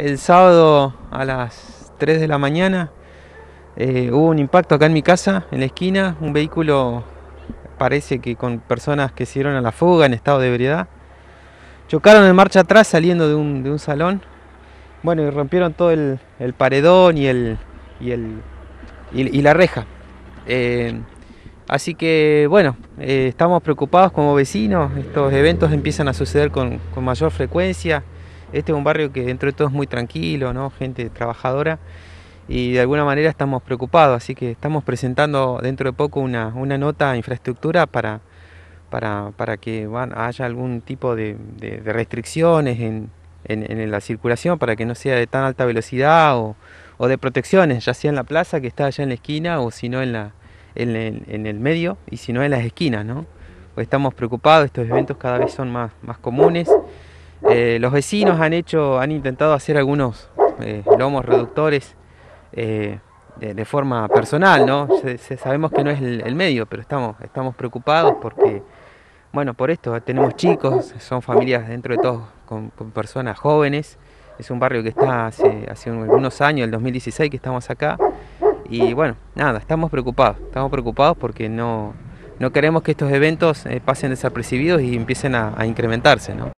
el sábado a las 3 de la mañana eh, hubo un impacto acá en mi casa, en la esquina, un vehículo parece que con personas que se dieron a la fuga en estado de ebriedad. Chocaron en marcha atrás saliendo de un, salón. Bueno, y rompieron todo el, paredón y el, y, la reja. Eh, así que bueno, eh, estamos preocupados como vecinos. Estos eventos empiezan a suceder con mayor frecuencia. Este es un barrio que dentro de todo es muy tranquilo, ¿no? gente trabajadora y de alguna manera estamos preocupados, así que estamos presentando dentro de poco una, nota a infraestructura para, para, que haya algún tipo de, restricciones en, en, la circulación para que no sea de tan alta velocidad o, o, de protecciones, ya sea en la plaza que está allá en la esquina o si no en, la, en, el, medio y si no en las esquinas, pues estamos preocupados, estos eventos cada vez son más, más comunes. Eh, los vecinos han hecho, han intentado hacer algunos eh, lomos reductores eh, de, forma personal, ¿no? sabemos que no es el, medio, pero estamos, preocupados porque, bueno, por esto tenemos chicos, son familias dentro de todos, con, personas jóvenes. Es un barrio que está hace, hace unos años, el 2016 que estamos acá. Y bueno, nada, estamos preocupados, estamos preocupados porque no, no queremos que estos eventos pasen desapercibidos y empiecen a, a incrementarse, ¿no?